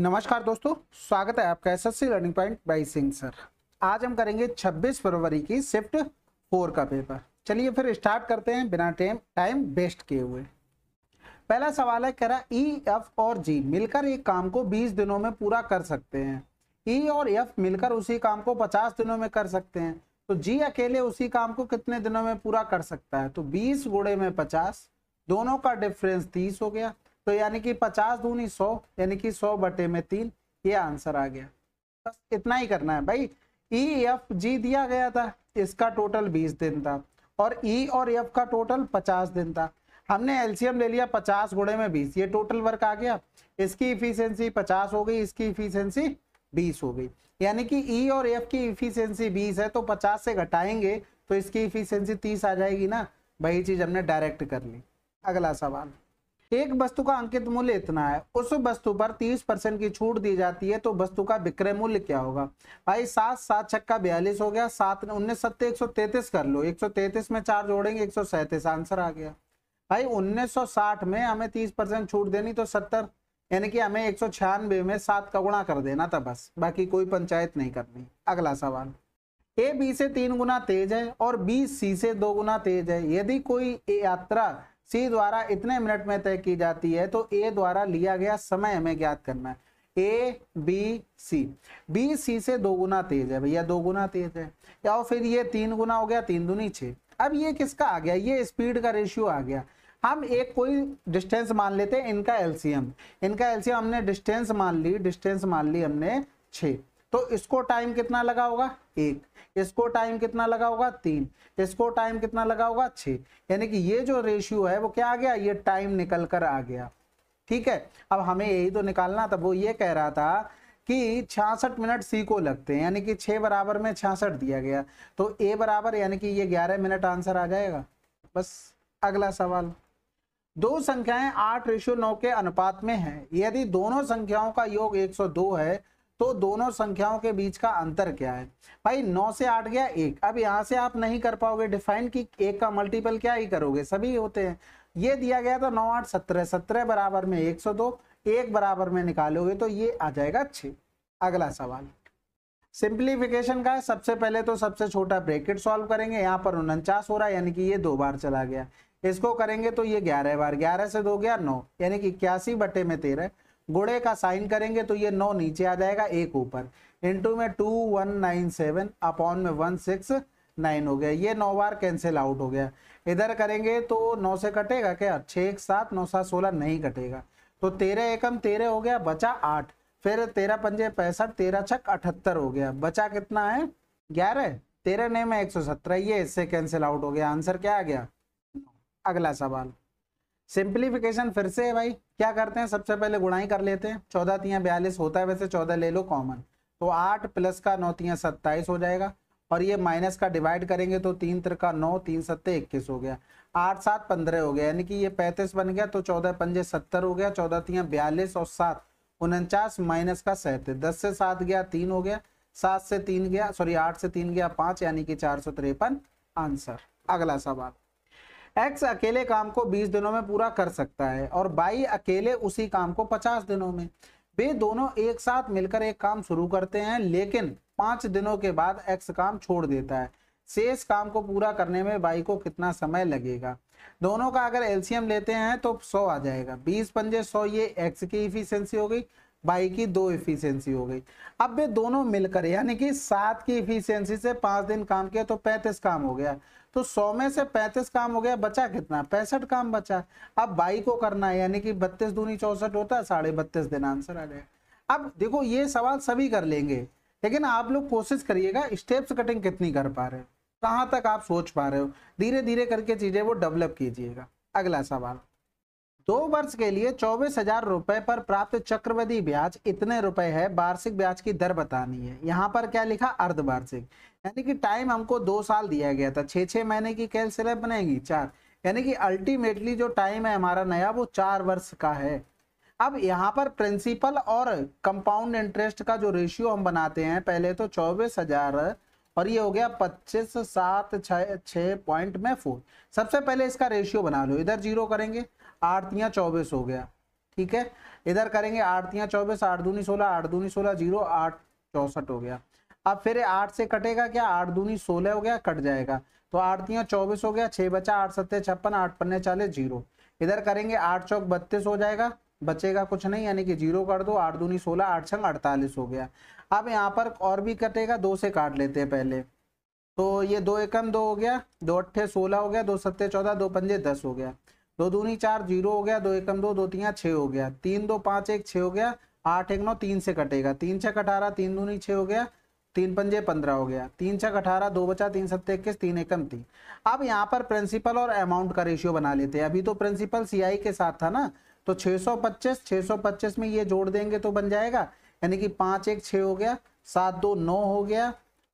नमस्कार दोस्तों स्वागत है आपका S S C learning point by Singh sir आज हम करेंगे 26 फरवरी की शिफ्ट फोर का पेपर चलिए फिर स्टार्ट करते हैं बिना टाइम टाइम वेस्ट किए हुए पहला सवाल है कह रहा ई एफ e, और जी मिलकर एक काम को 20 दिनों में पूरा कर सकते हैं ई e और एफ मिलकर उसी काम को 50 दिनों में कर सकते हैं तो जी अकेले उसी काम को कितने दिनों में पूरा कर सकता है तो बीस गुड़े में पचास दोनों का डिफरेंस तीस हो गया तो यानी कि पचास दूनी सौ यानी कि सौ बटे में तीन ये आंसर आ गया बस इतना ही करना है भाई ई एफ जी दिया गया था इसका टोटल बीस दिन था और ई e और एफ का टोटल पचास दिन था हमने एलसीएम ले लिया पचास गुड़े में बीस ये टोटल वर्क आ गया इसकी इफिशियंसी पचास हो गई इसकी इफिशियंसी बीस हो गई यानी कि ई e और एफ की इफिशियंसी बीस है तो पचास से घटाएंगे तो इसकी इफिशियंसी तीस आ जाएगी ना वही चीज हमने डायरेक्ट कर ली अगला सवाल एक वस्तु का अंकित मूल्य इतना है उस वस्तु पर तीस परसेंट की छूट दी जाती है तो वस्तु का विक्रय मूल्य क्या होगा भाई सात सात छक्का बयालीस हो गया सात उन्नीस सत्ते एक सौ तैतीस कर लो एक सौ तैतीस में चार जोड़ेंगे एक सौ सैंतीस आंसर आ गया भाई उन्नीस सौ साठ में हमें तीस परसेंट छूट देनी तो सत्तर यानी कि हमें एक सौ छियानवे में सात का गुणा कर देना था बस बाकी कोई पंचायत नहीं करनी अगला सवाल ए बी से तीन गुना तेज है और बी सी से दो गुना तेज है यदि कोई यात्रा सी द्वारा इतने मिनट में तय की जाती है तो ए द्वारा लिया गया समय हमें ज्ञात करना है A B C B C से दो गुना तेज है भैया दो गुना तेज है या फिर ये तीन गुना हो गया तीन दुनी छे अब ये किसका आ गया ये स्पीड का रेशियो आ गया हम एक कोई डिस्टेंस मान लेते हैं इनका एलसीएम इनका एलसीएम हमने डिस्टेंस मान ली डिस्टेंस मान ली हमने छे तो इसको टाइम कितना लगा होगा एक इसको टाइम कितना लगा होगा तीन इसको टाइम कितना लगा होगा छः यानी कि ये जो रेशियो है वो क्या आ गया ये टाइम निकल कर आ गया ठीक है अब हमें यही तो निकालना था वो ये कह रहा था कि छियासठ मिनट सी को लगते हैं यानी कि छह बराबर में छियासठ दिया गया तो ए बराबर यानी कि ये ग्यारह मिनट आंसर आ जाएगा बस अगला सवाल दो संख्याएं आठ रेशियो नौ के अनुपात में हैं यदि दोनों संख्याओं का योग 102 है तो दोनों संख्याओं के बीच का अंतर क्या है भाई नौ से आठ गया एक अब यहाँ से आप नहीं कर पाओगे डिफाइन कि एक का मल्टीपल क्या ही करोगे सभी होते हैं ये दिया गया था नौ आठ सत्रह सत्रह बराबर में एक सौ दो एक बराबर में निकालोगे तो ये आ जाएगा छ अगला सवाल सिंप्लीफिकेशन का है सबसे पहले तो सबसे छोटा ब्रैकेट सॉल्व करेंगे यहाँ पर उनचास हो रहा है यानी कि ये दो बार चला गया इसको करेंगे तो ये ग्यारह बार ग्यारह से दो गया नौ यानी कि इक्यासी बटे में तेरह गुड़े का साइन करेंगे तो ये नौ नीचे आ जाएगा एक ऊपर इंटू में two one nine seven upon में वन सिक्स नाइन हो गया ये नौ बार कैंसिल आउट हो गया इधर करेंगे तो नौ से कटेगा क्या छः एक सात नौ सात सोलह नहीं कटेगा तो तेरह एकम तेरह हो गया बचा आठ फिर तेरह पंजे पैंसठ तेरह छक अठहत्तर हो गया बचा कितना है ग्यारह तेरह नए में एक सौ सत्रह ये इससे कैंसिल आउट हो गया आंसर क्या आ गया अगला सवाल सिंप्लीफिकेशन फिर से है भाई क्या करते हैं सबसे पहले गुणाई कर लेते हैं चौदह तिया बयालीस होता है वैसे चौदह ले लो कॉमन तो आठ प्लस का नौ तिया सत्ताईस हो जाएगा और ये माइनस का डिवाइड करेंगे तो तीन तिर का नौ तीन सत्ते इक्कीस हो गया आठ सात पंद्रह हो गया यानी कि ये पैंतीस बन गया तो चौदह पंजे सत्तर हो गया चौदह तिया बयालीस और सात उनचास माइनस का सैंतीस दस से सात गया तीन हो गया सात से तीन गया सॉरी आठ से तीन गया पांच यानी कि चार सौ तिरपन आंसर अगला सवाल एक्स अकेले काम को बीस दिनों में पूरा कर सकता है और बाई अकेले उसी काम को पचास दिनों में वे दोनों एक साथ मिलकर एक काम शुरू करते हैं लेकिन पांच दिनों के बाद एक्स काम छोड़ देता है शेष काम को पूरा करने में बाई को कितना समय लगेगा दोनों का अगर एलसीएम लेते हैं तो 100 आ जाएगा 20 पंजे 100 ये एक्स की इफिशियंसी हो गई बाई की दो इफिशियंसी हो गई अब वे दोनों मिलकर यानी कि सात की इफिशियंसी से पांच दिन काम किया तो पैंतीस काम हो गया तो 100 में से 35 काम हो गया बचा कितना पैंसठ काम बचा अब बाई को करना है यानी कि बत्तीस दूनी चौसठ होता है साढ़े बत्तीस दिन आंसर आ जाएगा अब देखो ये सवाल सभी कर लेंगे लेकिन आप लोग कोशिश करिएगा स्टेप्स कटिंग कितनी कर पा रहे हो कहाँ तक आप सोच पा रहे हो धीरे धीरे करके चीजें वो डेवलप कीजिएगा अगला सवाल दो वर्ष के लिए चौबीस हजार रुपए पर प्राप्त चक्रवृद्धि ब्याज इतने रुपए है वार्षिक ब्याज की दर बतानी है यहाँ पर क्या लिखा अर्धवार्षिक यानी कि टाइम हमको दो साल दिया गया था छः छः महीने की कैल स्लैब बनेगी चार यानी कि अल्टीमेटली जो टाइम है हमारा नया वो चार वर्ष का है अब यहाँ पर प्रिंसिपल और कंपाउंड इंटरेस्ट का जो रेशियो हम बनाते हैं पहले तो चौबीस हजार और ये हो गया पच्चीस सात छः पॉइंट में फोर सबसे पहले इसका रेशियो बना लो इधर जीरो करेंगे आरतियाँ चौबीस हो गया ठीक है इधर करेंगे आरतियाँ चौबीस आठ दूनी सोलह आठ दूनी सोलह जीरो आठ चौसठ हो गया अब फिर आठ से कटेगा क्या आठ दूनी सोलह हो गया कट जाएगा तो आठ चौबीस हो गया छह बचा आठ सत्ते छप्पन आठ पन्ने चालीस जीरो इधर करेंगे आठ चौक बत्तीस हो जाएगा बचेगा कुछ नहीं यानी कि जीरो कर दो आठ दूनी सोलह आठ छंग अड़तालीस हो गया अब यहाँ पर और भी कटेगा दो से काट लेते हैं पहले तो ये दो एकम दो हो गया दो अट्ठे सोलह हो गया दो सत्ते चौदह दो पंजे दस हो गया दो दूनी चार जीरो हो गया दो एकम दो दो तिया छः हो गया तीन दो पाँच एक छः हो गया आठ एक नौ तीन से कटेगा तीन छः कटारा तीन दूनी छः हो गया तीन पंजे पंद्रह हो गया तीन छक अठारह दो बचा तीन सत्तर इक्कीस तीन एकम तीन अब यहाँ पर प्रिंसिपल और अमाउंट का रेशियो बना लेते हैं अभी तो प्रिंसिपल सीआई के साथ था ना तो 625 625 में ये जोड़ देंगे तो बन जाएगा यानी कि पाँच एक छः हो गया सात दो नौ हो गया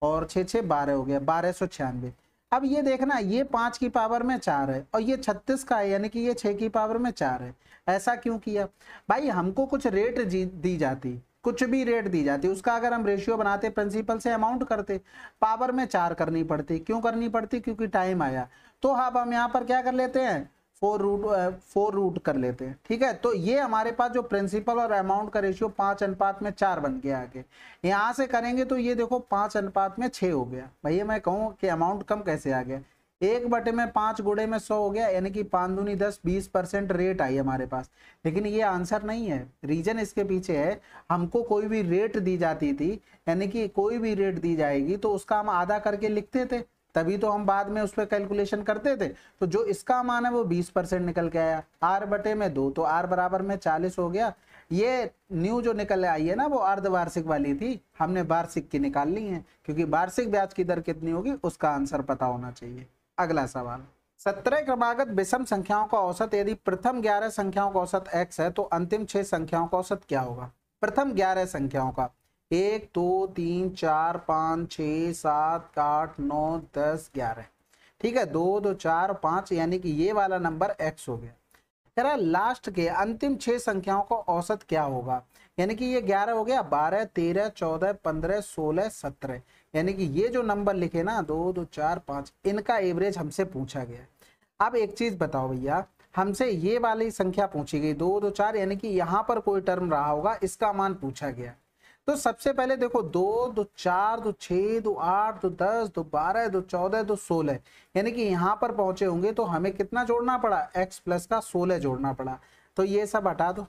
और छः छः बारह हो गया बारह सौ छियानवे अब ये देखना ये पाँच की पावर में चार है और ये छत्तीस का है यानी कि ये छः की पावर में चार है ऐसा क्यों किया भाई हमको कुछ रेट दी जाती कुछ भी रेट दी जाती उसका अगर हम रेशियो बनाते प्रिंसिपल से अमाउंट करते पावर में चार करनी पड़ती क्यों करनी पड़ती क्योंकि टाइम आया तो आप हम यहाँ पर क्या कर लेते हैं फोर रूट फोर रूट कर लेते हैं ठीक है तो ये हमारे पास जो प्रिंसिपल और अमाउंट का रेशियो पांच अनुपात में चार बन गया आगे यहाँ से करेंगे तो ये देखो पांच अनुपात में छ हो गया भैया मैं कहूँ कि अमाउंट कम कैसे आ गया एक बटे में पांच गुड़े में सौ हो गया यानी कि पांच दूनी दस बीस परसेंट रेट आई हमारे पास लेकिन ये आंसर नहीं है रीजन इसके पीछे है हमको कोई भी रेट दी जाती थी यानी कि कोई भी रेट दी जाएगी तो उसका हम आधा करके लिखते थे तभी तो हम बाद में उस पर कैलकुलेशन करते थे तो जो इसका मान है वो बीस परसेंट निकल के आया आर बटे में दो तो आर बराबर में चालीस हो गया ये न्यू जो निकल आई है ना वो अर्धवार्षिक वाली थी हमने वार्षिक की निकाल ली है क्योंकि वार्षिक ब्याज की दर कितनी होगी उसका आंसर पता होना चाहिए अगला सवाल सत्रह क्रमागत विषम संख्याओं का औसत यदि प्रथम ग्यारह संख्याओं का औसत एक्स है तो अंतिम छह संख्याओं का औसत क्या होगा प्रथम ग्यारह संख्याओं का एक दो तीन चार पाँच छ सात आठ नौ दस ग्यारह ठीक है दो दो चार पाँच यानी कि ये वाला नंबर एक्स हो गया कह रहा लास्ट के अंतिम छह संख्याओं का औसत क्या होगा यानी कि ये ग्यारह हो गया बारह तेरह चौदह पंद्रह सोलह सत्रह यानी कि ये जो नंबर लिखे ना दो दो चार पाँच इनका एवरेज हमसे पूछा गया अब एक चीज़ बताओ भैया हमसे ये वाली संख्या पूछी गई दो दो चार यानी कि यहाँ पर कोई टर्म रहा होगा इसका मान पूछा गया तो सबसे पहले देखो दो दो चार दो छः दो आठ दो दस दो बारह दो चौदह दो सोलह यानी कि यहाँ पर पहुंचे होंगे तो हमें कितना जोड़ना पड़ा एक्स प्लस का सोलह जोड़ना पड़ा तो ये सब हटा दो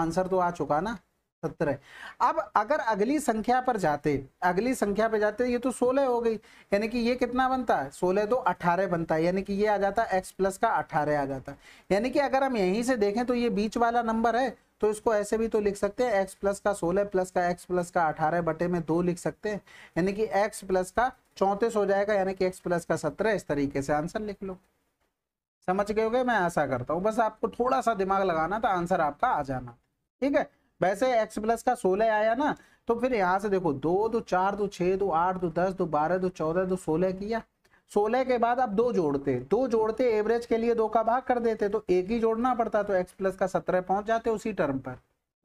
आंसर तो आ चुका ना सत्तर है अब अगर अगली संख्या पर जाते अगली संख्या पर जाते ये तो सोलह हो गई यानी कि ये कितना बनता है सोलह दो अठारह बनता है यानी कि ये आ जाता है एक्स प्लस का अठारह आ जाता है यानी कि अगर हम यहीं से देखें तो ये बीच वाला नंबर है तो इसको ऐसे भी तो लिख सकते हैं एक्स प्लस का सोलह प्लस का एक्स प्लस का अठारह बटे में दो लिख सकते हैं यानी कि एक्स प्लस का चौंतीस हो जाएगा यानी कि एक्स प्लस का सत्रह इस तरीके से आंसर लिख लो समझ गए मैं आशा करता हूँ बस आपको थोड़ा सा दिमाग लगाना था आंसर आपका आ जाना ठीक है वैसे x प्लस का सोलह आया ना तो फिर यहाँ से देखो दो दो चार दो छह दो आठ दो दस दो बारह दो चौदह दो सोलह किया सोलह के बाद आप दो जोड़ते दो जोड़ते एवरेज के लिए दो का भाग कर देते तो एक ही जोड़ना पड़ता तो x प्लस का सत्रह पहुंच जाते उसी टर्म पर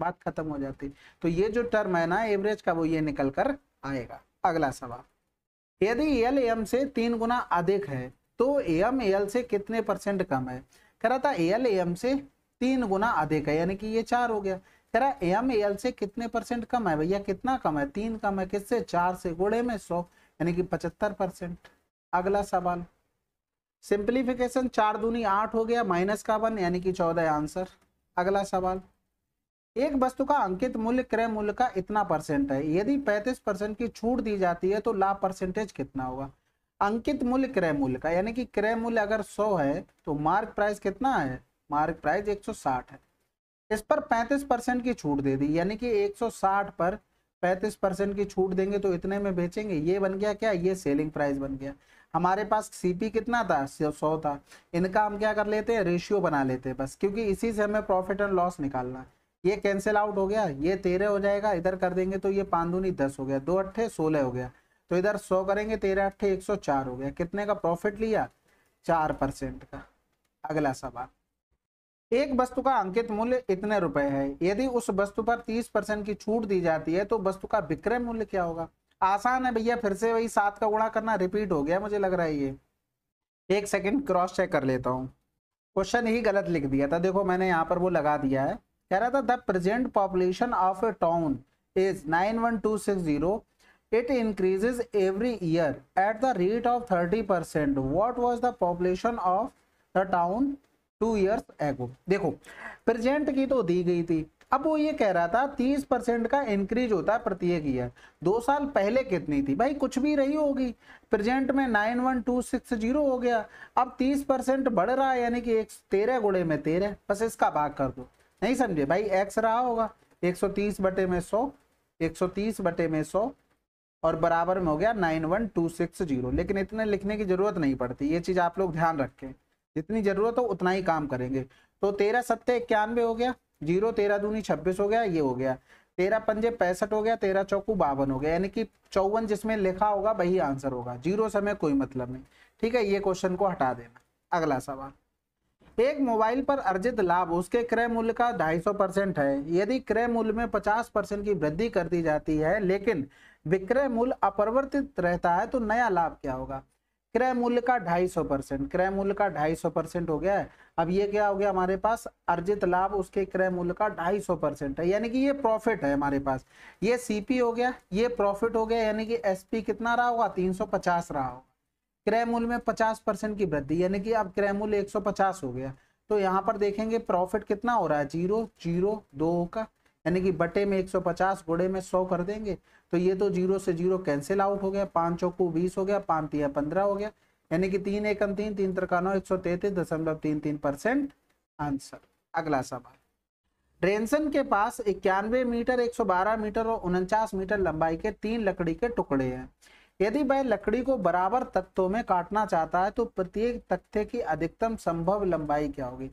बात खत्म हो जाती तो ये जो टर्म है ना एवरेज का वो ये निकल कर आएगा अगला सवाल यदि एल एम से तीन गुना अधिक है तो एम एल से कितने परसेंट कम है कह रहा था एल एम से तीन गुना अधिक है यानी कि ये चार हो गया कह रहा है एम एल से कितने परसेंट कम है भैया कितना कम है तीन कम है किससे चार से गुड़े में सौ यानी कि पचहत्तर परसेंट अगला सवाल सिंप्लीफिकेशन चार दूनी आठ हो गया माइनस का वन यानी कि चौदह आंसर अगला सवाल एक वस्तु का अंकित मूल्य क्रय मूल्य का इतना परसेंट है यदि पैंतीस परसेंट की छूट दी जाती है तो लाभ परसेंटेज कितना होगा अंकित मूल्य क्रय मूल्य का यानी कि क्रय मूल्य अगर सौ है तो मार्क प्राइस कितना है मार्क प्राइस 160 है इस पर 35 परसेंट की छूट दे दी यानी कि 160 पर 35 परसेंट की छूट देंगे तो इतने में बेचेंगे ये बन गया क्या ये सेलिंग प्राइस बन गया हमारे पास सीपी कितना था सौ था इनका हम क्या कर लेते हैं रेशियो बना लेते हैं बस क्योंकि इसी से हमें प्रॉफिट एंड लॉस निकालना है ये कैंसिल आउट हो गया ये तेरह हो जाएगा इधर कर देंगे तो ये पांदूनी दस हो गया दो अट्ठे सोलह हो गया तो इधर सौ करेंगे तेरह अट्ठे एक सौ चार हो गया कितने का प्रॉफिट लिया चार परसेंट का अगला सवाल एक वस्तु का अंकित मूल्य इतने रुपए है यदि उस वस्तु पर तीस परसेंट की छूट दी जाती है तो वस्तु का विक्रय मूल्य क्या होगा आसान है भैया फिर से वही सात का गुणा करना रिपीट हो गया मुझे लग रहा है ये एक सेकंड क्रॉस चेक कर लेता हूँ क्वेश्चन ही गलत लिख दिया था देखो मैंने यहाँ पर वो लगा दिया है कह रहा था the present population of a town is nine one two six zero it increases every year at the rate of 30 percent what was the population of the town two years ago देखो present की तो दी गई थी अब वो ये कह रहा था तीस परसेंट का इंक्रीज होता है प्रत्येक ईयर दो साल पहले कितनी थी भाई कुछ भी रही होगी प्रेजेंट में nine one two six zero हो गया अब तीस परसेंट बढ़ रहा है यानी कि एक तेरह गुड़े में तेरह बस इसका भाग कर दो नहीं समझे भाई एक्स रहा होगा एक सौ तीस बटे में सौ एक सौ तीस बटे में सौ और बराबर में हो गया nine one two six zero लेकिन इतने लिखने की जरूरत नहीं पड़ती ये चीज़ आप लोग ध्यान रखें जितनी जरूरत हो उतना ही काम करेंगे तो तेरह सत्ते इक्यानवे हो गया जीरो तेरह दूनी छब्बीस हो गया ये हो गया तेरह पंजे पैंसठ हो गया तेरह चौकू बावन हो गया यानी कि चौवन जिसमें लिखा होगा वही आंसर होगा जीरो समय कोई मतलब नहीं ठीक है ये क्वेश्चन को हटा देना अगला सवाल एक मोबाइल पर अर्जित लाभ उसके क्रय मूल्य का 250 परसेंट है यदि क्रय मूल्य में 50 परसेंट की वृद्धि कर दी जाती है लेकिन विक्रय मूल्य अपरिवर्तित रहता है तो नया लाभ क्या होगा क्रय मूल्य का ढाई सौ परसेंट क्रय मूल्य का ढाई सौ परसेंट हो गया है अब ये क्या हो गया हमारे पास अर्जित लाभ उसके क्रय मूल्य का ढाई सौ परसेंट है यानी कि ये प्रॉफिट है हमारे पास ये सीपी हो गया ये प्रॉफिट हो गया यानी कि एसपी कितना रहा होगा तीन सौ पचास रहा होगा क्रय मूल्य में पचास परसेंट की वृद्धि यानी कि अब क्रय मूल्य एक सौ पचास हो गया तो यहाँ पर देखेंगे प्रॉफिट कितना हो रहा है जीरो जीरो दो का यानी कि बटे में 150 गुड़े में 100 कर देंगे तो ये तो जीरो से जीरो कैंसिल आउट हो गया पाँच चौकू बीस हो गया पाँच तीन पंद्रह हो गया यानी कि तीन एक तीन तीन त्रिकानो एक सौ तैतीस दशमलव तीन तीन परसेंट आंसर अगला सवाल ड्रेंसन के पास इक्यानवे मीटर 112 मीटर और उनचास मीटर लंबाई के तीन लकड़ी के टुकड़े हैं यदि वह लकड़ी को बराबर तख्तों में काटना चाहता है तो प्रत्येक तख्ते की अधिकतम संभव लंबाई क्या होगी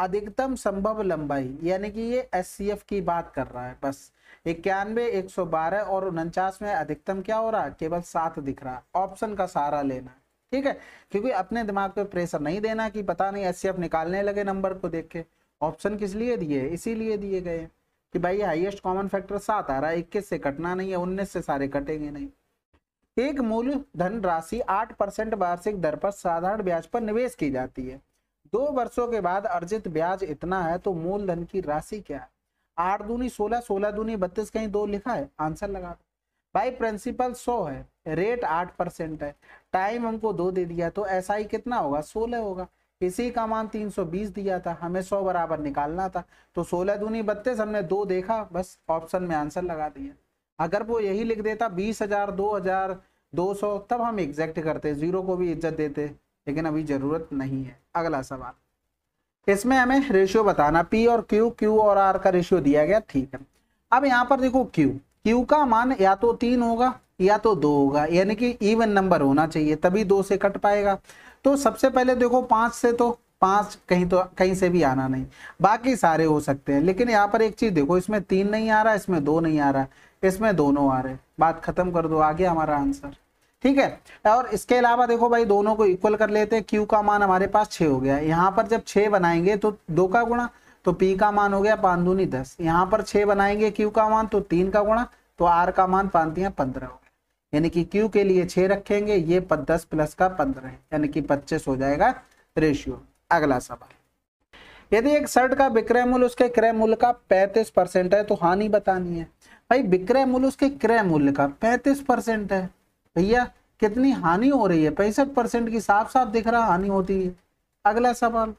अधिकतम संभव लंबाई यानी कि ये एस की बात कर रहा है बस इक्यानवे एक सौ बारह और उनचास में अधिकतम क्या हो रहा है केवल सात दिख रहा है ऑप्शन का सहारा लेना ठीक है क्योंकि अपने दिमाग पे प्रेशर नहीं देना कि पता नहीं एस निकालने लगे नंबर को देख के ऑप्शन किस लिए दिए इसीलिए दिए गए कि भाई हाईएस्ट कॉमन फैक्टर सात आ रहा है इक्कीस से कटना नहीं है उन्नीस से सारे कटेंगे नहीं एक मूल धन राशि आठ परसेंट वार्षिक दर पर साधारण ब्याज पर निवेश की जाती है दो वर्षों के बाद अर्जित ब्याज इतना है तो मूलधन की राशि क्या है आठ दूनी सोलह सोलह दूनी बत्तीस कहीं दो लिखा है आंसर लगा दो भाई प्रिंसिपल सौ है रेट आठ परसेंट है टाइम हमको दो दे दिया तो ऐसा ही कितना होगा सोलह होगा इसी का मान तीन सौ बीस दिया था हमें सौ बराबर निकालना था तो सोलह दूनी बत्तीस हमने दो देखा बस ऑप्शन में आंसर लगा दिया अगर वो यही लिख देता बीस हजार दो हजार दो सौ तब हम एग्जैक्ट करते जीरो को भी इज्जत देते लेकिन अभी ज़रूरत नहीं है अगला सवाल इसमें हमें रेशियो बताना पी और क्यू क्यू और आर का रेशियो दिया गया ठीक है अब यहाँ पर देखो क्यू क्यू का मान या तो तीन होगा या तो दो होगा यानी कि इवन नंबर होना चाहिए तभी दो से कट पाएगा तो सबसे पहले देखो पाँच से तो पाँच कहीं तो कहीं से भी आना नहीं बाकी सारे हो सकते हैं लेकिन यहाँ पर एक चीज़ देखो इसमें तीन नहीं आ रहा इसमें दो नहीं आ रहा इसमें दोनों आ रहे बात खत्म कर दो आ गया हमारा आंसर ठीक है और इसके अलावा देखो भाई दोनों को इक्वल कर लेते हैं क्यू का मान हमारे पास छः हो गया यहाँ पर जब छह बनाएंगे तो दो का गुणा तो पी का मान हो गया पानदूनी दूनी दस यहाँ पर छह बनाएंगे क्यू का मान तो तीन का गुणा तो आर का मान पानतियाँ पंद्रह हो गया यानी कि क्यू के लिए छः रखेंगे ये दस प्लस का पंद्रह यानी कि पच्चीस हो जाएगा रेशियो अगला सवाल यदि एक शर्ट का विक्रय मूल्य उसके क्रय मूल्य का 35 परसेंट है तो हानि बतानी है भाई विक्रय मूल्य उसके क्रय मूल्य का 35 परसेंट है भैया कितनी हानि हो रही है पैंसठ परसेंट की साफ साफ दिख रहा हानि होती है अगला सवाल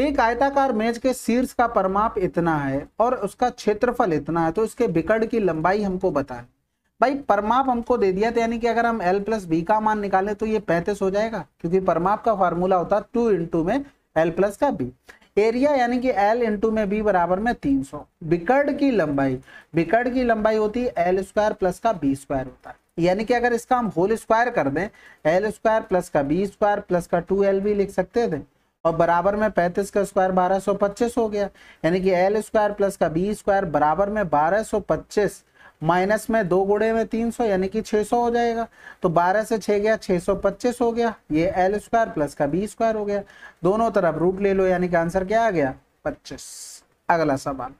एक आयताकार मेज के शीर्ष का परमाप इतना है और उसका क्षेत्रफल इतना है तो इसके बिकड़ की लंबाई हमको बताए भाई परमाप हमको दे दिया था तो यानी कि अगर हम एल प्लस बी का मान निकालें तो ये पैंतीस हो जाएगा क्योंकि परमाप का फॉर्मूला होता है टू इंटू में एल प्लस का बी एरिया यानी कि एल इंटू में बी बराबर में तीन सौ बिकड़ की लंबाई बिकड़ की लंबाई होती है एल स्क्वायर प्लस का बी स्क्वायर होता है यानी कि अगर इसका हम होल स्क्वायर कर दें एल स्क्वायर प्लस का बी स्क्वायर प्लस का टू एल लिख सकते थे और बराबर में पैंतीस का स्क्वायर बारह सौ पच्चीस हो गया यानी कि एल स्क्वायर प्लस का बी स्क्वायर बराबर में बारह सौ पच्चीस माइनस में दो गुड़े में तीन सौ यानी कि छः सौ हो जाएगा तो बारह से छः गया छः सौ पच्चीस हो गया ये एल स्क्वायर प्लस का बी स्क्वायर हो गया दोनों तरफ रूट ले लो यानी कि आंसर क्या आ गया पच्चीस अगला सवाल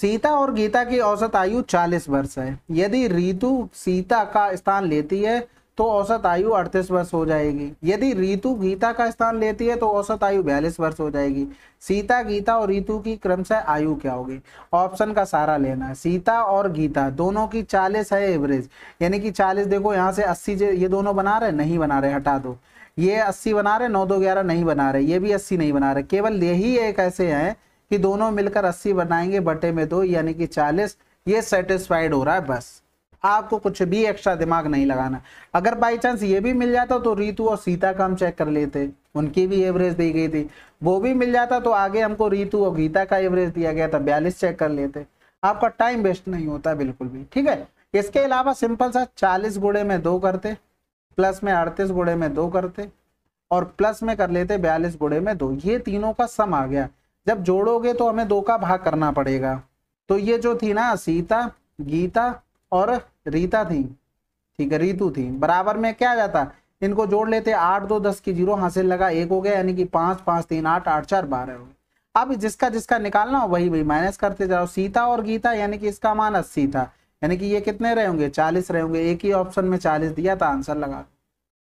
सीता और गीता की औसत आयु 40 वर्ष है यदि रीतु सीता का स्थान लेती है तो औसत आयु 38 वर्ष हो जाएगी यदि रीतु गीता का स्थान लेती है तो औसत आयु बयालीस वर्ष हो जाएगी सीता गीता और रीतु की क्रमशः आयु क्या होगी ऑप्शन का सारा लेना है सीता और गीता दोनों की 40 है एवरेज यानी कि 40 देखो यहाँ से 80 ये दोनों बना रहे नहीं बना रहे हटा दो ये अस्सी बना रहे नौ दो ग्यारह नहीं बना रहे ये भी अस्सी नहीं बना रहे केवल यही एक ऐसे हैं कि दोनों मिलकर अस्सी बनाएंगे बटे में दो यानी कि चालीस ये सेटिस्फाइड हो रहा है बस आपको कुछ भी एक्स्ट्रा दिमाग नहीं लगाना अगर बाई चांस ये भी मिल जाता तो रीतु और सीता का हम चेक कर लेते उनकी भी एवरेज दी गई थी वो भी मिल जाता तो आगे हमको रीतु और गीता का एवरेज दिया गया था बयालीस चेक कर लेते आपका टाइम वेस्ट नहीं होता बिल्कुल भी ठीक है इसके अलावा सिंपल सा चालीस गुड़े में दो करते प्लस में अड़तीस गुड़े में दो करते और प्लस में कर लेते बयालीस गुड़े में दो ये तीनों का सम आ गया जब जोड़ोगे तो हमें दो का भाग करना पड़ेगा तो ये जो थी ना सीता गीता और रीता थी ठीक है रीतु थी बराबर में क्या जाता इनको जोड़ लेते आठ दो दस की जीरो हासिल लगा एक हो गया यानी कि पांच पांच तीन आठ आठ चार बारह हो अब जिसका जिसका निकालना हो वही वही माइनस करते जाओ सीता और गीता यानी कि इसका मान अस्सी था यानी कि ये कितने रह होंगे चालीस रहेंगे होंगे एक ही ऑप्शन में चालीस दिया था आंसर लगा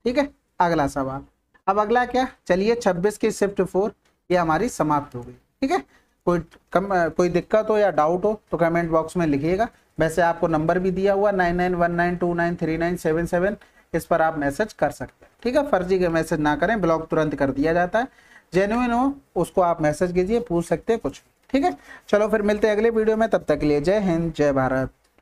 ठीक है अगला सवाल अब अगला क्या चलिए छब्बीस की शिफ्ट फोर ये हमारी समाप्त हो गई ठीक है कोई कम कोई दिक्कत हो या डाउट हो तो कमेंट बॉक्स में लिखिएगा वैसे आपको नंबर भी दिया हुआ nine nine one nine two nine three nine seven seven इस पर आप मैसेज कर सकते हैं ठीक है फर्जी के मैसेज ना करें ब्लॉक तुरंत कर दिया जाता है जेन्यून हो उसको आप मैसेज कीजिए पूछ सकते हैं कुछ ठीक है चलो फिर मिलते हैं अगले वीडियो में तब तक के लिए जय हिंद जय भारत